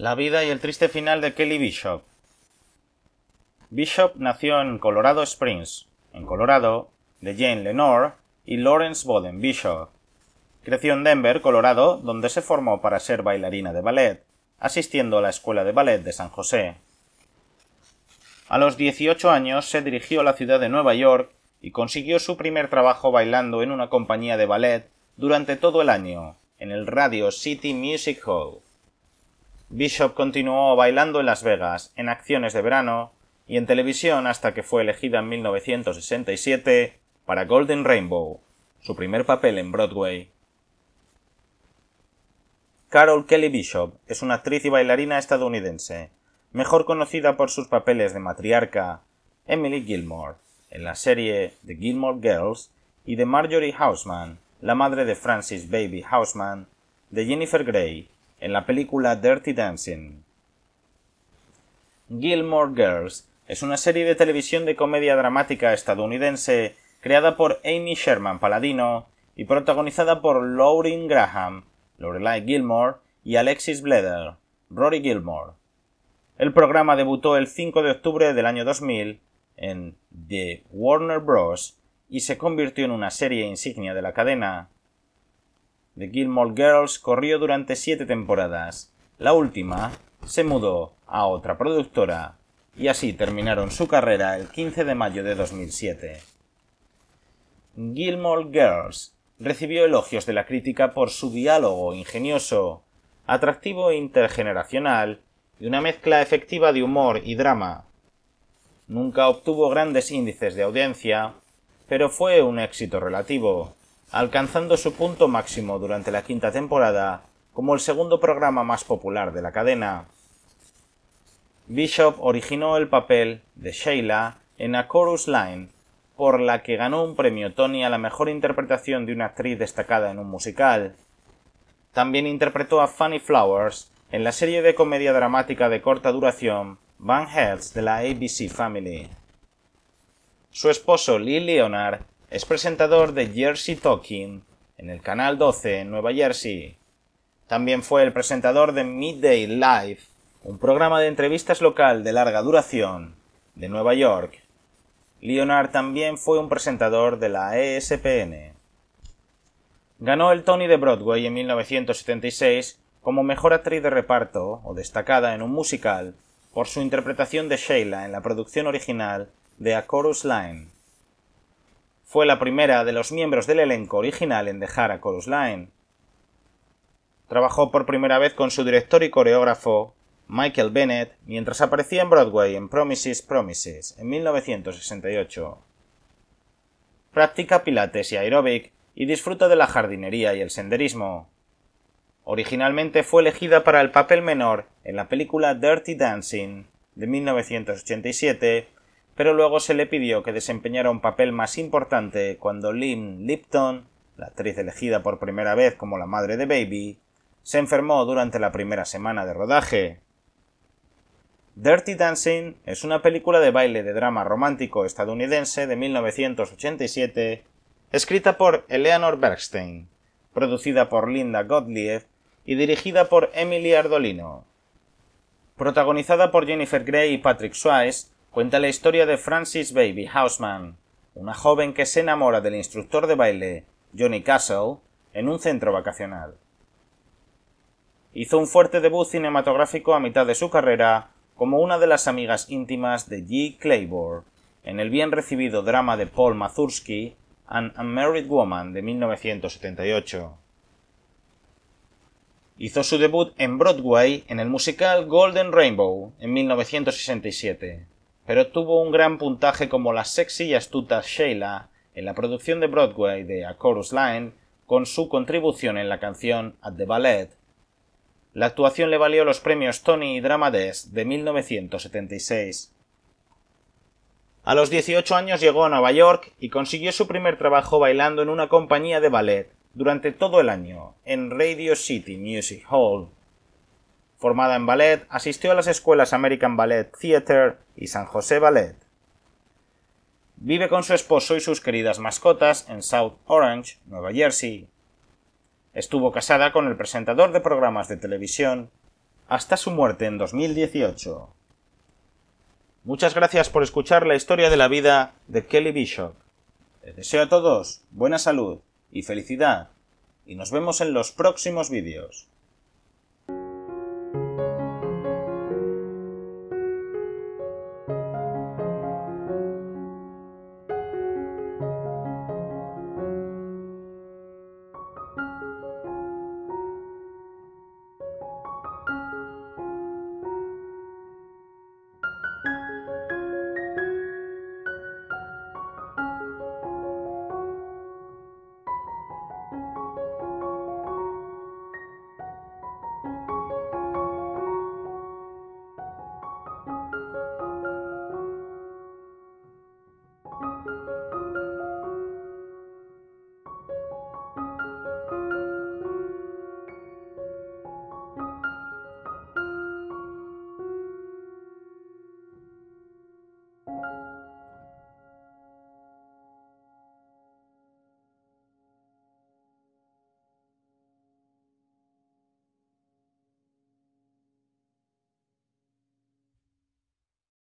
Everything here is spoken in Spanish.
La vida y el triste final de Kelly Bishop. Bishop nació en Colorado Springs, en Colorado, de Jane Lenore y Lawrence Boden Bishop. Creció en Denver, Colorado, donde se formó para ser bailarina de ballet, asistiendo a la Escuela de Ballet de San José. A los 18 años se dirigió a la ciudad de Nueva York y consiguió su primer trabajo bailando en una compañía de ballet durante todo el año, en el Radio City Music Hall. Bishop continuó bailando en Las Vegas, en acciones de verano y en televisión hasta que fue elegida en 1967 para Golden Rainbow, su primer papel en Broadway. Carol Kelly Bishop es una actriz y bailarina estadounidense, mejor conocida por sus papeles de matriarca Emily Gilmore en la serie The Gilmore Girls y de Marjorie Hausman, la madre de Francis Baby Hausman, de Jennifer Grey en la película Dirty Dancing. Gilmore Girls es una serie de televisión de comedia dramática estadounidense creada por Amy Sherman Paladino y protagonizada por Lauren Graham, Lorelai Gilmore y Alexis Bledel, Rory Gilmore. El programa debutó el 5 de octubre del año 2000 en The Warner Bros. y se convirtió en una serie insignia de la cadena. The Gilmore Girls corrió durante siete temporadas. La última se mudó a otra productora y así terminaron su carrera el 15 de mayo de 2007. Gilmore Girls recibió elogios de la crítica por su diálogo ingenioso, atractivo e intergeneracional y una mezcla efectiva de humor y drama. Nunca obtuvo grandes índices de audiencia, pero fue un éxito relativo alcanzando su punto máximo durante la quinta temporada como el segundo programa más popular de la cadena. Bishop originó el papel de Sheila en A Chorus Line, por la que ganó un premio Tony a la mejor interpretación de una actriz destacada en un musical. También interpretó a Fanny Flowers en la serie de comedia dramática de corta duración Van Heads de la ABC Family. Su esposo Lee Leonard es presentador de Jersey Talking en el canal 12 en Nueva Jersey. También fue el presentador de Midday Live, un programa de entrevistas local de larga duración de Nueva York. Leonard también fue un presentador de la ESPN. Ganó el Tony de Broadway en 1976 como mejor actriz de reparto o destacada en un musical por su interpretación de Sheila en la producción original de A Chorus Line. Fue la primera de los miembros del elenco original en dejar a Chorus Line. Trabajó por primera vez con su director y coreógrafo Michael Bennett mientras aparecía en Broadway en Promises Promises en 1968. Practica pilates y aeróbic y disfruta de la jardinería y el senderismo. Originalmente fue elegida para el papel menor en la película Dirty Dancing de 1987 pero luego se le pidió que desempeñara un papel más importante cuando Lynn Lipton, la actriz elegida por primera vez como la madre de Baby, se enfermó durante la primera semana de rodaje. Dirty Dancing es una película de baile de drama romántico estadounidense de 1987, escrita por Eleanor Bergstein, producida por Linda Gottlieb y dirigida por Emily Ardolino. Protagonizada por Jennifer Grey y Patrick Swayze, Cuenta la historia de Francis Baby Houseman, una joven que se enamora del instructor de baile, Johnny Castle, en un centro vacacional. Hizo un fuerte debut cinematográfico a mitad de su carrera como una de las amigas íntimas de G. Claiborne, en el bien recibido drama de Paul Mazursky, An Unmarried Woman, de 1978. Hizo su debut en Broadway en el musical Golden Rainbow, en 1967 pero tuvo un gran puntaje como la sexy y astuta Sheila en la producción de Broadway de A Chorus Line con su contribución en la canción At the Ballet. La actuación le valió los premios Tony y Drama Desk de 1976. A los 18 años llegó a Nueva York y consiguió su primer trabajo bailando en una compañía de ballet durante todo el año en Radio City Music Hall. Formada en ballet, asistió a las escuelas American Ballet Theatre y San José Ballet. Vive con su esposo y sus queridas mascotas en South Orange, Nueva Jersey. Estuvo casada con el presentador de programas de televisión hasta su muerte en 2018. Muchas gracias por escuchar la historia de la vida de Kelly Bishop. Les deseo a todos buena salud y felicidad y nos vemos en los próximos vídeos.